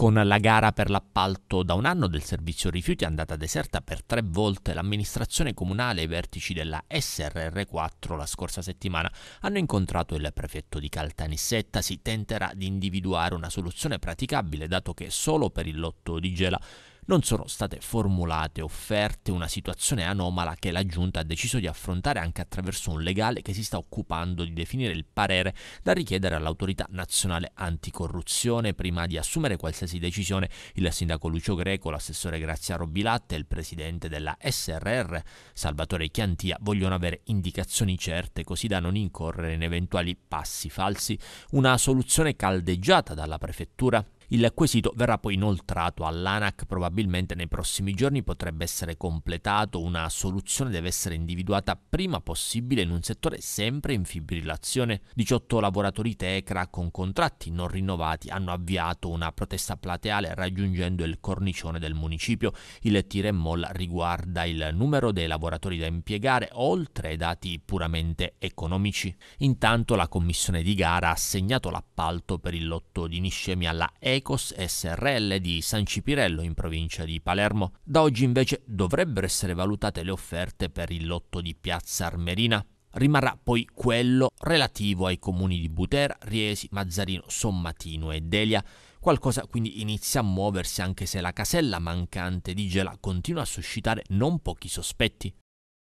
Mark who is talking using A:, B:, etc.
A: Con la gara per l'appalto da un anno del servizio rifiuti andata deserta per tre volte, l'amministrazione comunale ai vertici della SRR4 la scorsa settimana hanno incontrato il prefetto di Caltanissetta. Si tenterà di individuare una soluzione praticabile, dato che solo per il lotto di Gela non sono state formulate offerte, una situazione anomala che la Giunta ha deciso di affrontare anche attraverso un legale che si sta occupando di definire il parere da richiedere all'autorità nazionale anticorruzione. Prima di assumere qualsiasi decisione, il sindaco Lucio Greco, l'assessore Graziano Bilatte e il presidente della SRR Salvatore Chiantia vogliono avere indicazioni certe così da non incorrere in eventuali passi falsi. Una soluzione caldeggiata dalla prefettura il quesito verrà poi inoltrato all'ANAC probabilmente nei prossimi giorni, potrebbe essere completato, una soluzione deve essere individuata prima possibile in un settore sempre in fibrillazione. 18 lavoratori Tecra con contratti non rinnovati hanno avviato una protesta plateale raggiungendo il cornicione del municipio. Il tira e molla riguarda il numero dei lavoratori da impiegare, oltre ai dati puramente economici. Intanto la commissione di gara ha assegnato l'appalto per il lotto di Niscemi alla E Ecos SRL di San Cipirello in provincia di Palermo. Da oggi invece dovrebbero essere valutate le offerte per il lotto di Piazza Armerina. Rimarrà poi quello relativo ai comuni di Butera, Riesi, Mazzarino, Sommatino e Delia. Qualcosa quindi inizia a muoversi anche se la casella mancante di Gela continua a suscitare non pochi sospetti.